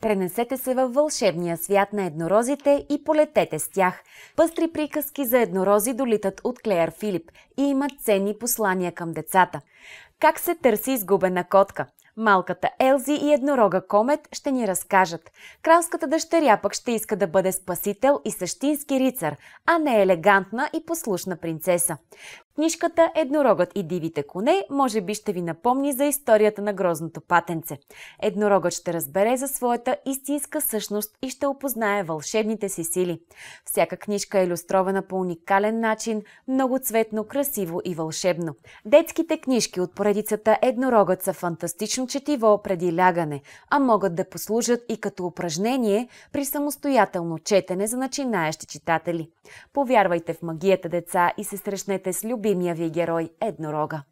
Пренесете се във вълшебния свят на еднорозите и полетете с тях. Пъстри приказки за еднорози долитат от Клеер Филип и имат ценни послания към децата. Как се търси изгубена котка? Малката Елзи и еднорога Комет ще ни разкажат. Кралската дъщеря пък ще иска да бъде спасител и същински рицар, а не елегантна и послушна принцеса. Книжката Еднорогът и дивите коне може би ще ви напомни за историята на грозното патенце. Еднорогът ще разбере за своята истинска същност и ще опознае вълшебните си сили. Всяка книжка е иллюстрована по уникален начин, много цветно, красиво и вълшебно. Детските книжки от поредицата Еднорогът са фантастично Четиво преди лягане, а могат да послужат и като упражнение при самостоятелно четене за начинаещи читатели. Повярвайте в магията деца и се срещнете с любимия ви герой еднорога.